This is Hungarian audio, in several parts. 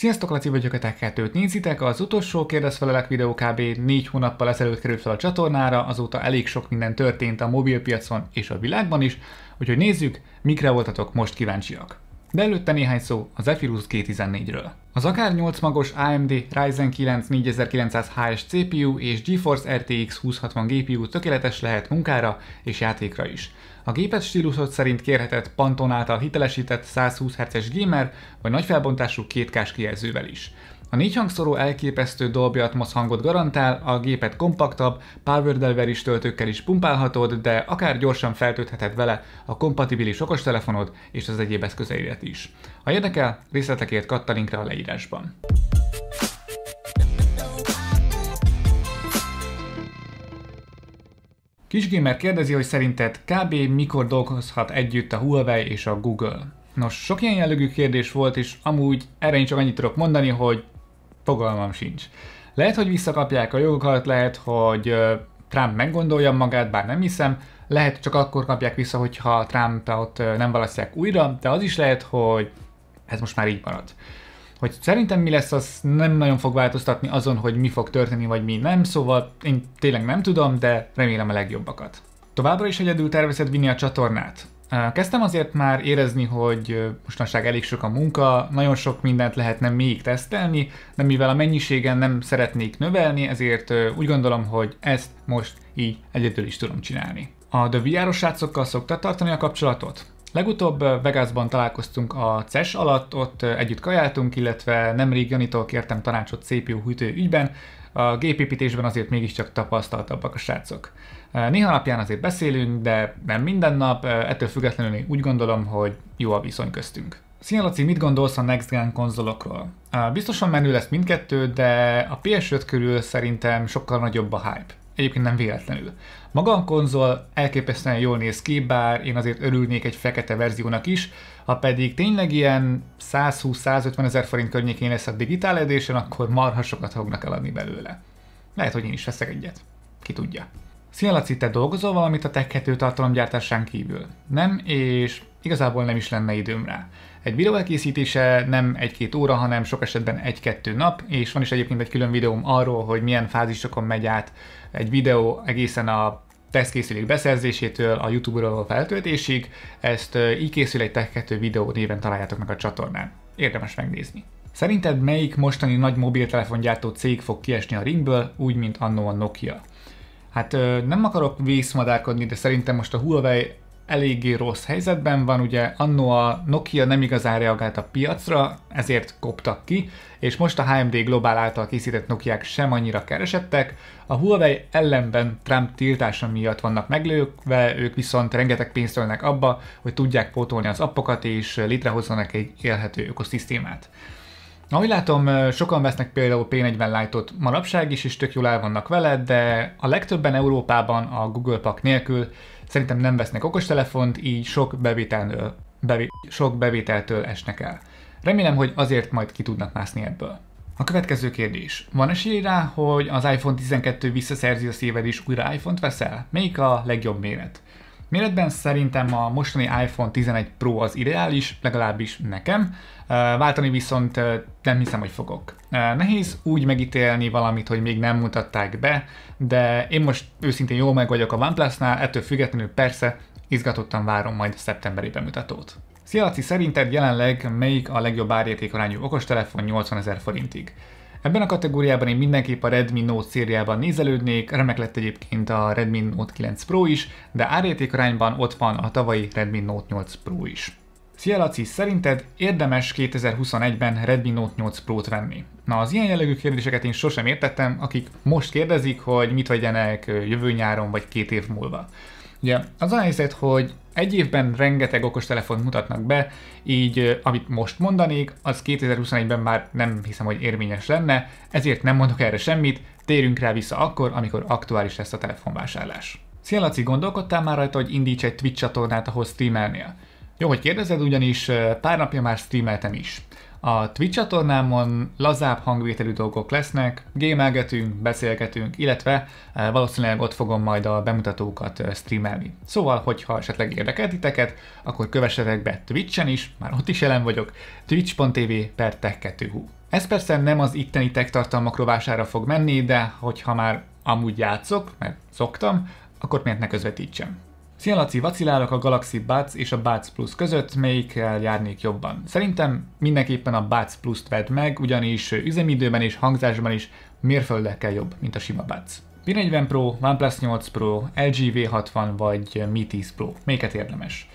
Sziasztok, Laci vagyok, a Tech nézitek, az utolsó kérdezfelelek videó kb. 4 hónappal ezelőtt került fel a csatornára, azóta elég sok minden történt a mobilpiacon és a világban is, úgyhogy nézzük, mikre voltatok most kíváncsiak. De előtte néhány szó a Zephyrus 14 ről Az akár 8 magos AMD Ryzen 9 4900 HS CPU és GeForce RTX 2060 GPU tökéletes lehet munkára és játékra is. A gépet stílusod szerint kérhetett Panton által hitelesített 120 Hz-es gamer vagy nagy felbontású 2K-s kijelzővel is. A hangszoró elképesztő Dolby Atmos hangot garantál, a gépet kompaktabb, power delivery töltőkkel is pumpálhatod, de akár gyorsan feltöltheted vele a kompatibilis okostelefonod és az egyéb eszközeidet is. Ha érdekel, részletekért kattalinkre a leírásban. Kisgamer kérdezi, hogy szerinted kb. mikor dolgozhat együtt a Huawei és a Google? Nos, sok ilyen jellegű kérdés volt, és amúgy erre én csak annyit tudok mondani, hogy Fogalmam sincs. Lehet, hogy visszakapják a jogokat, lehet, hogy Trump meggondolja magát, bár nem hiszem, lehet csak akkor kapják vissza, hogyha ott nem választják újra, de az is lehet, hogy ez most már így marad. Hogy szerintem mi lesz, az nem nagyon fog változtatni azon, hogy mi fog történni, vagy mi nem, szóval én tényleg nem tudom, de remélem a legjobbakat. Továbbra is egyedül tervezed vinni a csatornát? Kezdtem azért már érezni, hogy mostanság elég sok a munka, nagyon sok mindent lehetne még tesztelni, de mivel a mennyiségen nem szeretnék növelni, ezért úgy gondolom, hogy ezt most így egyedül is tudom csinálni. A The VR-os srácokkal szoktad tartani a kapcsolatot? Legutóbb Vegasban találkoztunk a CES alatt, ott együtt kajáltunk, illetve nemrég Janitól kértem tanácsot CPU hűtő ügyben, a gépépítésben azért mégiscsak tapasztaltabbak a srácok. Eh, néha napján azért beszélünk, de nem minden nap, eh, ettől függetlenül én úgy gondolom, hogy jó a viszony köztünk. Szia Laci, mit gondolsz a Next Gen konzolokról? Eh, biztosan menő lesz mindkettő, de a PS5 körül szerintem sokkal nagyobb a hype egyébként nem véletlenül. Maga a konzol elképesztően jól néz ki, bár én azért örülnék egy fekete verziónak is, ha pedig tényleg ilyen 120-150 ezer forint környékén lesz a digitál edésen, akkor marha sokat fognak eladni belőle. Lehet, hogy én is veszek egyet. Ki tudja. Szia Laci, te dolgozol valamit a Tech 2 tartalomgyártásán kívül? Nem, és igazából nem is lenne időm rá. Egy videó elkészítése nem egy-két óra, hanem sok esetben egy-kettő nap, és van is egyébként egy külön videóm arról, hogy milyen fázisokon megy át egy videó egészen a tesztkészülék beszerzésétől a YouTube-ról a feltöltésig, ezt így készül egy Tech 2 videó néven találjátok meg a csatornán. Érdemes megnézni. Szerinted melyik mostani nagy mobiltelefongyártó cég fog kiesni a ringből, úgy mint annó a Nokia? Hát nem akarok vészmadárkodni, de szerintem most a Huawei eléggé rossz helyzetben van, ugye anno a Nokia nem igazán reagált a piacra, ezért koptak ki, és most a HMD Global által készített Nokiák sem annyira keresettek, a Huawei ellenben Trump tiltása miatt vannak meglőkve, ők viszont rengeteg pénzt ölnek abba, hogy tudják pótolni az appokat és létrehozzanak egy élhető ökoszisztémát. Ahogy látom, sokan vesznek például P40 Lite-ot manapság is, és tök jól el vannak vele, de a legtöbben Európában a Google Pack nélkül szerintem nem vesznek okostelefont, így sok bevételtől, sok bevételtől esnek el. Remélem, hogy azért majd ki tudnak mászni ebből. A következő kérdés. Van esély rá, hogy az iPhone 12 visszaszerzi a szíved és újra iPhone-t veszel? Melyik a legjobb méret? Méretben szerintem a mostani iPhone 11 Pro az ideális, legalábbis nekem, váltani viszont nem hiszem, hogy fogok. Nehéz úgy megítélni valamit, hogy még nem mutatták be, de én most őszintén jól meg vagyok a OnePlus-nál, ettől függetlenül persze izgatottan várom majd szeptemberi bemutatót. Szia Laci, szerinted jelenleg melyik a legjobb árértékarányú okostelefon 80 ezer forintig? Ebben a kategóriában én mindenképp a Redmi Note szériában nézelődnék, remek lett egyébként a Redmi Note 9 Pro is, de árérték arányban ott van a tavalyi Redmi Note 8 Pro is. Szia Laci, szerinted érdemes 2021-ben Redmi Note 8 Pro-t venni? Na az ilyen jellegű kérdéseket én sosem értettem, akik most kérdezik, hogy mit vegyenek jövő nyáron vagy két év múlva. Ugye az a helyzet, hogy egy évben rengeteg okostelefont mutatnak be, így amit most mondanék, az 2021-ben már nem hiszem, hogy érvényes lenne, ezért nem mondok erre semmit, térünk rá vissza akkor, amikor aktuális lesz a telefonvásárlás. Szia Laci, gondolkodtál már rajta, hogy indíts egy Twitch csatornát, ahol streamelnél? Jó, hogy kérdezed, ugyanis pár napja már streameltem is. A Twitch csatornámon lazább hangvételű dolgok lesznek, gémelgetünk, beszélgetünk, illetve eh, valószínűleg ott fogom majd a bemutatókat eh, streamelni. Szóval, hogyha esetleg érdekeltiteket, akkor kövessetek be Twitch-en is, már ott is jelen vagyok, twitch.tv per tech2hu. Ez persze nem az itteni tech tartalmak rovására fog menni, de hogyha már amúgy játszok, mert szoktam, akkor miért ne közvetítsem. Szia, Laci, vacilálok a Galaxy Buds és a Buds Plus között, melyikkel járnék jobban. Szerintem mindenképpen a Buds Plus-t vedd meg, ugyanis üzemidőben és hangzásban is mérföldekkel jobb, mint a sima Buds. P40 Pro, OnePlus 8 Pro, LG V60 vagy Mi 10 Pro. Melyiket érdemes?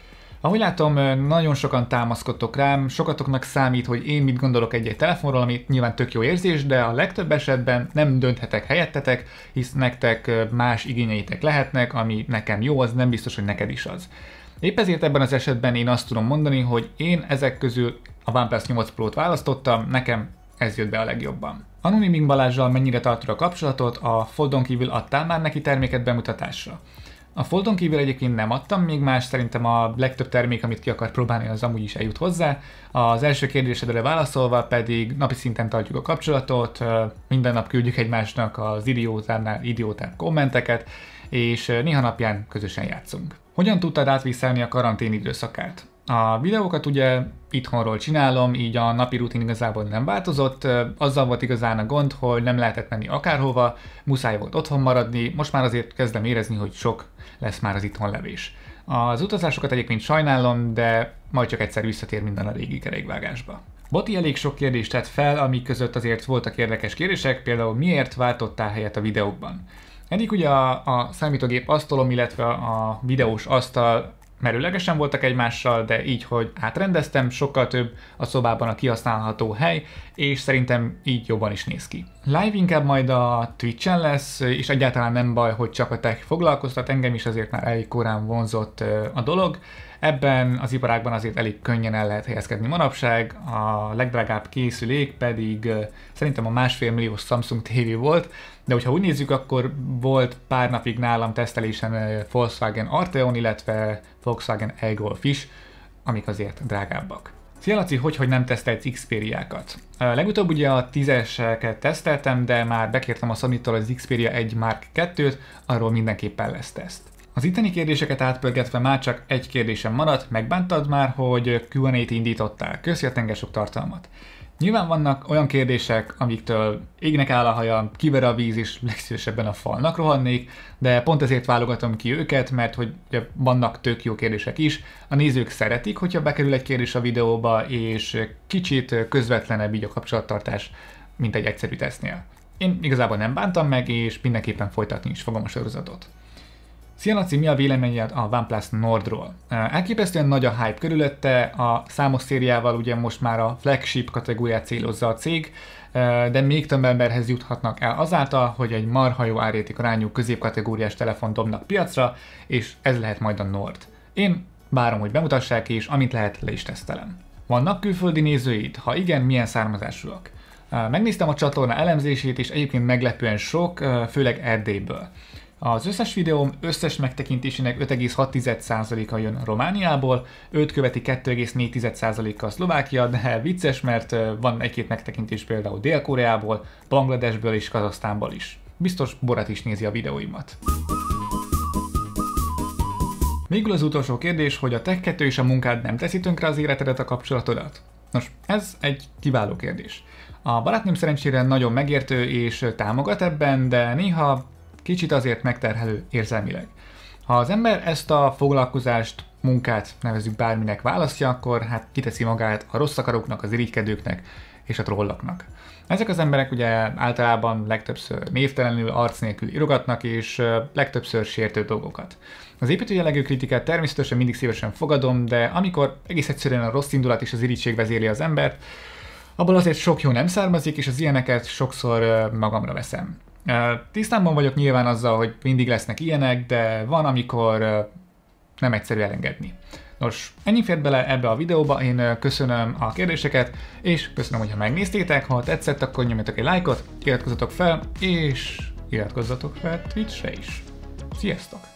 Ahogy látom, nagyon sokan támaszkodtok rám, sokatoknak számít, hogy én mit gondolok egy-egy telefonról, ami nyilván tök jó érzés, de a legtöbb esetben nem dönthetek helyettetek, hisz nektek más igényeitek lehetnek, ami nekem jó, az nem biztos, hogy neked is az. Épp ezért ebben az esetben én azt tudom mondani, hogy én ezek közül a OnePlus 8 Pro-t választottam, nekem ez jött be a legjobban. Anonim Balázsral mennyire tartod a kapcsolatot, a Foldon kívül adtál már neki terméket bemutatásra? A Foldon kívül egyébként nem adtam még más, szerintem a legtöbb termék, amit ki akar próbálni, az amúgy is eljut hozzá. Az első kérdésedre válaszolva pedig napi szinten tartjuk a kapcsolatot, minden nap küldjük egymásnak az idiótánál idiótán kommenteket, és néha napján közösen játszunk. Hogyan tudtad átviselni a karantén időszakát? A videókat ugye itthonról csinálom, így a napi rutin igazából nem változott, azzal volt igazán a gond, hogy nem lehetett menni akárhova, muszáj volt otthon maradni, most már azért kezdem érezni, hogy sok lesz már az itthon levés. Az utazásokat egyébként sajnálom, de majd csak egyszer visszatér minden a régi kerékvágásba. Boti elég sok kérdést tett fel, amik között azért voltak érdekes kérdések, például miért váltottál helyet a videókban. Eddig ugye a, a számítógép asztalom, illetve a videós asztal merőlegesen voltak egymással, de így, hogy átrendeztem, sokkal több a szobában a kihasználható hely, és szerintem így jobban is néz ki. Live inkább majd a Twitch-en lesz, és egyáltalán nem baj, hogy csak a tech foglalkoztat, engem is azért már elég korán vonzott a dolog, Ebben az iparágban azért elég könnyen el lehet helyezkedni manapság, a legdrágább készülék pedig szerintem a másfél millió Samsung TV volt, de hogyha úgy nézzük, akkor volt pár napig nálam tesztelésen Volkswagen Arteon, illetve Volkswagen e-Golf is, amik azért drágábbak. Szia Laci, hogy, hogy nem tesztelt Xperia-kat? Legutóbb ugye a 10-eseket teszteltem, de már bekértem a sony az Xperia 1 Mark 2-t, arról mindenképpen lesz teszt. Az itteni kérdéseket átpörgetve már csak egy kérdésem maradt, megbántad már, hogy Q&A-t indítottál, a sok tartalmat. Nyilván vannak olyan kérdések, amiktől égnek áll a hajam, kiver a víz és legszívesebben a falnak rohannék, de pont ezért válogatom ki őket, mert hogy vannak tök jó kérdések is. A nézők szeretik, hogyha bekerül egy kérdés a videóba, és kicsit közvetlenebb így a kapcsolattartás, mint egy egyszerű tesznél. Én igazából nem bántam meg, és mindenképpen folytatni is fogom a sorozatot. Szia Laci, mi a véleményed a OnePlus Nordról? Elképesztően nagy a hype körülötte, a számos szériával ugye most már a flagship kategóriát célozza a cég, de még több emberhez juthatnak el azáltal, hogy egy marha jó árérték arányú középkategóriás telefon dobnak piacra, és ez lehet majd a Nord. Én várom, hogy bemutassák, és amit lehet, le is tesztelem. Vannak külföldi nézőid? Ha igen, milyen származásúak? Megnéztem a csatorna elemzését, és egyébként meglepően sok, főleg Erdélyből. Az összes videóm összes megtekintésének 5,6%-a jön Romániából, őt követi 2,4%-a Szlovákia, de vicces, mert van egy-két megtekintés például Dél-Koreából, Bangladesből és Kazasztánból is. Biztos Borat is nézi a videóimat. Végül az utolsó kérdés, hogy a Tech 2 és a munkád nem teszi tönkre az életedet, a kapcsolatodat? Nos, ez egy kiváló kérdés. A barátnőm szerencsére nagyon megértő és támogat ebben, de néha kicsit azért megterhelő érzelmileg. Ha az ember ezt a foglalkozást, munkát nevezük bárminek választja, akkor hát kiteszi magát a rossz akaróknak, az irigykedőknek és a trollaknak. Ezek az emberek ugye általában legtöbbször névtelenül, arc nélkül irogatnak, és legtöbbször sértő dolgokat. Az építő kritikát természetesen mindig szívesen fogadom, de amikor egész egyszerűen a rossz indulat és az irítség vezéli az embert, abból azért sok jó nem származik, és az ilyeneket sokszor magamra veszem. Tisztában vagyok nyilván azzal, hogy mindig lesznek ilyenek, de van, amikor nem egyszerű elengedni. Nos, ennyi fért bele ebbe a videóba, én köszönöm a kérdéseket, és köszönöm, hogyha megnéztétek, ha tetszett, akkor nyomjatok egy lájkot, iratkozzatok fel, és iratkozzatok fel Twitch-re is. Sziasztok!